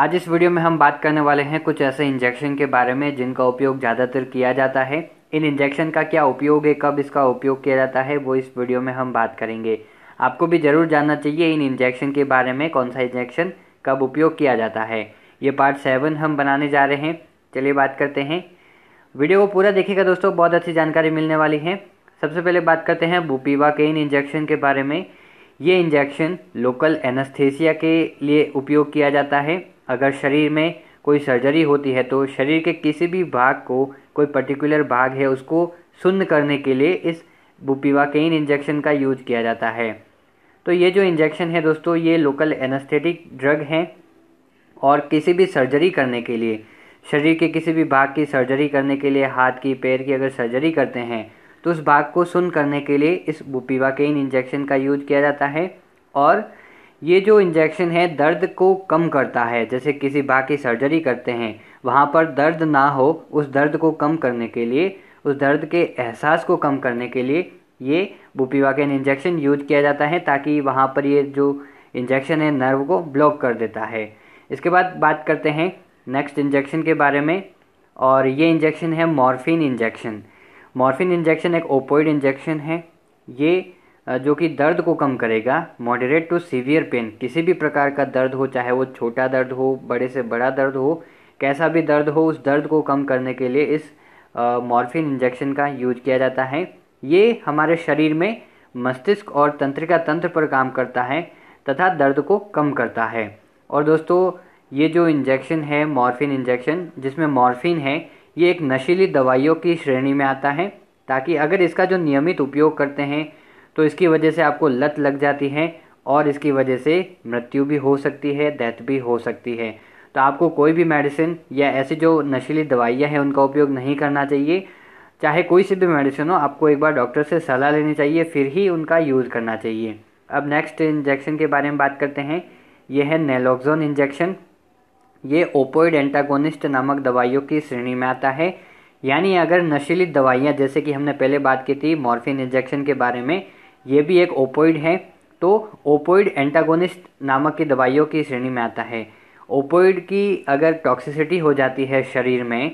आज इस वीडियो में हम बात करने वाले हैं कुछ ऐसे इंजेक्शन के बारे में जिनका उपयोग ज़्यादातर किया जाता है इन इंजेक्शन का क्या उपयोग है कब इसका उपयोग किया जाता है वो इस वीडियो में हम बात करेंगे आपको भी ज़रूर जानना चाहिए इन इंजेक्शन के बारे में कौन सा इंजेक्शन कब उपयोग किया जाता है ये पार्ट सेवन हम बनाने जा रहे हैं चलिए बात करते हैं वीडियो को पूरा देखिएगा दोस्तों बहुत अच्छी जानकारी मिलने वाली है सबसे पहले बात करते हैं बुपीवा के इन इंजेक्शन के बारे में ये इंजेक्शन लोकल एनेस्थेसिया के लिए उपयोग किया जाता है अगर शरीर में कोई सर्जरी होती है तो शरीर के किसी भी भाग को कोई पर्टिकुलर भाग है उसको सुन्न करने के लिए इस बुपिवाकेइन इंजेक्शन का यूज किया जाता है तो ये जो इंजेक्शन है दोस्तों ये लोकल एनास्थेटिक ड्रग हैं और किसी भी सर्जरी करने के लिए शरीर के किसी भी भाग की सर्जरी करने के लिए हाथ की पैर की अगर सर्जरी करते हैं तो उस भाग को सुन करने के लिए इस बुपीवाकेइन इंजेक्शन का यूज किया जाता है और ये जो इंजेक्शन है दर्द को कम करता है जैसे किसी भाग की सर्जरी करते हैं वहाँ पर दर्द ना हो उस दर्द को कम करने के लिए उस दर्द के एहसास को कम करने के लिए ये बुपीवाकेन इंजेक्शन यूज किया जाता है ताकि वहाँ पर ये जो इंजेक्शन है नर्व को ब्लॉक कर देता है इसके बाद बात करते हैं नेक्स्ट इंजेक्शन के बारे में और ये इंजेक्शन है मॉर्फिन इंजेक्शन मॉर्फिन इंजेक्शन एक ओपोइड इंजेक्शन है ये जो कि दर्द को कम करेगा मॉडरेट टू सीवियर पेन किसी भी प्रकार का दर्द हो चाहे वो छोटा दर्द हो बड़े से बड़ा दर्द हो कैसा भी दर्द हो उस दर्द को कम करने के लिए इस मॉर्फिन इंजेक्शन का यूज किया जाता है ये हमारे शरीर में मस्तिष्क और तंत्रिका तंत्र पर काम करता है तथा दर्द को कम करता है और दोस्तों ये जो इंजेक्शन है मॉर्फिन इंजेक्शन जिसमें मॉर्फिन है ये एक नशीली दवाइयों की श्रेणी में आता है ताकि अगर इसका जो नियमित उपयोग करते हैं तो इसकी वजह से आपको लत लग जाती है और इसकी वजह से मृत्यु भी हो सकती है डेथ भी हो सकती है तो आपको कोई भी मेडिसिन या ऐसी जो नशीली दवाइयाँ हैं उनका उपयोग नहीं करना चाहिए चाहे कोई सी भी मेडिसिन हो आपको एक बार डॉक्टर से सलाह लेनी चाहिए फिर ही उनका यूज़ करना चाहिए अब नेक्स्ट इंजेक्शन के बारे में बात करते हैं यह है नेलोक्जोन इंजेक्शन ये ओपोइड एंटागोनिस्ट नामक दवाइयों की श्रेणी में आता है यानी अगर नशीली दवाइयाँ जैसे कि हमने पहले बात की थी मॉर्फिन इंजेक्शन के बारे में ये भी एक ओपोइड है तो ओपोइड एंटागोनिस्ट नामक की दवाइयों की श्रेणी में आता है ओपोइड की अगर टॉक्सिसिटी हो जाती है शरीर में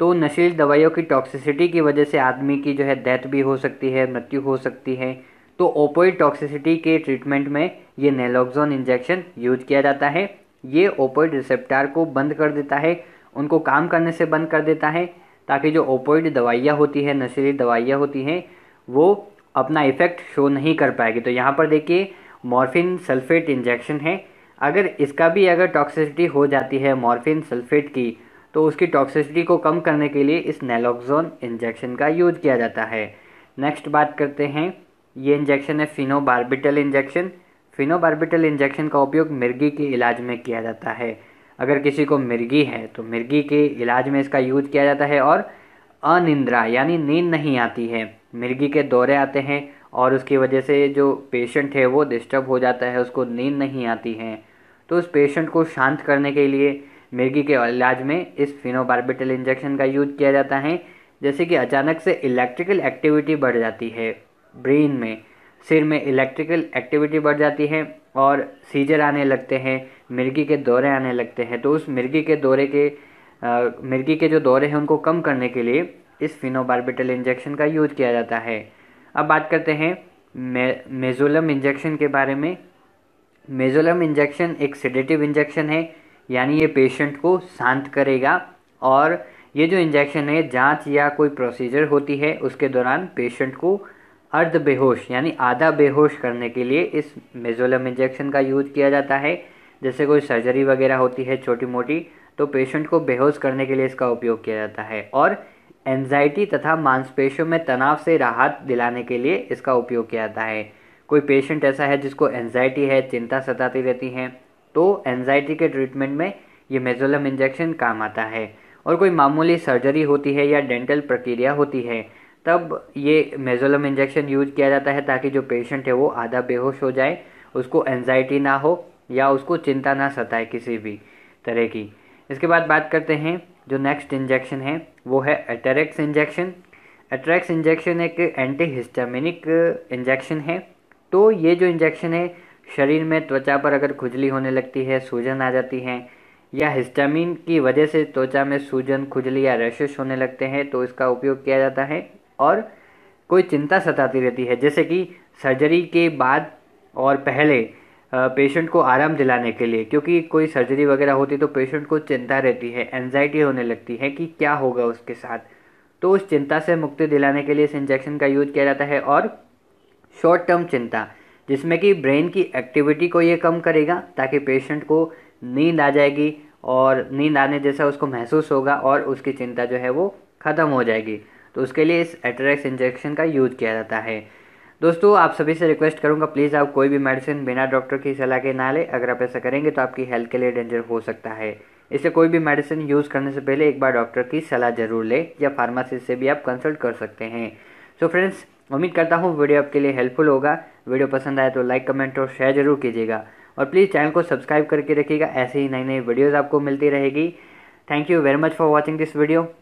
तो नशीली दवाइयों की टॉक्सिसिटी की वजह से आदमी की जो है डेथ भी हो सकती है मृत्यु हो सकती है तो ओपोइड टॉक्सिसिटी के ट्रीटमेंट में ये नेलोक्जोन इंजेक्शन यूज किया जाता है ये ओपोइड रिसेप्टार को बंद कर देता है उनको काम करने से बंद कर देता है ताकि जो ओपोइड दवाइयाँ होती है नशीली दवाइयाँ होती हैं वो अपना इफ़ेक्ट शो नहीं कर पाएगी तो यहाँ पर देखिए मॉर्फिन सल्फेट इंजेक्शन है अगर इसका भी अगर टॉक्सिसिटी हो जाती है मॉर्फिन सल्फेट की तो उसकी टॉक्सिसिटी को कम करने के लिए इस नेलोक्जोन इंजेक्शन का यूज किया जाता है नेक्स्ट बात करते हैं ये इंजेक्शन है फिनोबार्बिटल इंजेक्शन फिनोबार्बिटल इंजेक्शन का उपयोग मिर्गी के इलाज में किया जाता है अगर किसी को मिर्गी है तो मिर्गी के इलाज में इसका यूज किया जाता है और अनिंद्रा यानी नींद नहीं आती है मिर्गी के दौरे आते हैं और उसकी वजह से जो पेशेंट है वो डिस्टर्ब हो जाता है उसको नींद नहीं आती है तो उस पेशेंट को शांत करने के लिए मिर्गी के इलाज में इस फिनोबार्बिटल इंजेक्शन का यूज किया जाता है जैसे कि अचानक से इलेक्ट्रिकल एक्टिविटी बढ़ जाती है ब्रेन में सिर में इलेक्ट्रिकल एक्टिविटी बढ़ जाती है और सीजर आने लगते हैं मिर्गी के दौरे आने लगते हैं तो उस मिर्गी के दौरे के मिर्गी के जो दौरे हैं उनको कम करने के लिए इस फिनोबार्बिटल इंजेक्शन का यूज किया जाता है अब बात करते हैं मे, मेजोलम इंजेक्शन के बारे में मेजोलम इंजेक्शन एक सेडेटिव इंजेक्शन है यानी ये पेशेंट को शांत करेगा और ये जो इंजेक्शन है जांच या कोई प्रोसीजर होती है उसके दौरान पेशेंट को अर्ध बेहोश यानी आधा बेहोश करने के लिए इस मेजोलम इंजेक्शन का यूज किया जाता है जैसे कोई सर्जरी वगैरह होती है छोटी मोटी तो पेशेंट को बेहोश करने के लिए इसका उपयोग किया जाता है और एनजाइटी तथा मांसपेशियों में तनाव से राहत दिलाने के लिए इसका उपयोग किया जाता है कोई पेशेंट ऐसा है जिसको एनजाइटी है चिंता सताती रहती है तो एनजाइटी के ट्रीटमेंट में ये मेजोलम इंजेक्शन काम आता है और कोई मामूली सर्जरी होती है या डेंटल प्रक्रिया होती है तब ये मेजोलम इंजेक्शन यूज किया जाता है ताकि जो पेशेंट है वो आधा बेहोश हो जाए उसको एनजाइटी ना हो या उसको चिंता ना सताए किसी भी तरह की इसके बाद बात करते हैं जो नेक्स्ट इंजेक्शन है वो है एटेरेक्स इंजेक्शन एट्रैक्स इंजेक्शन एक एंटी हिस्टामिनिक इंजेक्शन है तो ये जो इंजेक्शन है शरीर में त्वचा पर अगर खुजली होने लगती है सूजन आ जाती है या हिस्टामिन की वजह से त्वचा में सूजन खुजली या रैशेस होने लगते हैं तो इसका उपयोग किया जाता है और कोई चिंता सताती रहती है जैसे कि सर्जरी के बाद और पहले पेशेंट को आराम दिलाने के लिए क्योंकि कोई सर्जरी वगैरह होती तो पेशेंट को चिंता रहती है एनजाइटी होने लगती है कि क्या होगा उसके साथ तो उस चिंता से मुक्ति दिलाने के लिए इस इंजेक्शन का यूज किया जाता है और शॉर्ट टर्म चिंता जिसमें कि ब्रेन की एक्टिविटी को ये कम करेगा ताकि पेशेंट को नींद आ जाएगी और नींद आने जैसा उसको महसूस होगा और उसकी चिंता जो है वो ख़त्म हो जाएगी तो उसके लिए इस एटरेक्स इंजेक्शन का यूज किया जाता है दोस्तों आप सभी से रिक्वेस्ट करूंगा प्लीज़ आप कोई भी मेडिसिन बिना डॉक्टर की सलाह के ना लें अगर आप ऐसा करेंगे तो आपकी हेल्थ के लिए डेंजर हो सकता है इसलिए कोई भी मेडिसिन यूज़ करने से पहले एक बार डॉक्टर की सलाह जरूर लें या फार्मासिस्ट से भी आप कंसल्ट कर सकते हैं सो फ्रेंड्स उम्मीद करता हूँ वीडियो आपके लिए हेल्पफुल होगा वीडियो पसंद आए तो लाइक कमेंट और शेयर जरूर कीजिएगा और प्लीज़ चैनल को सब्सक्राइब करके रखिएगा ऐसे ही नई नई वीडियोज़ आपको मिलती रहेगी thank you very much for watching this video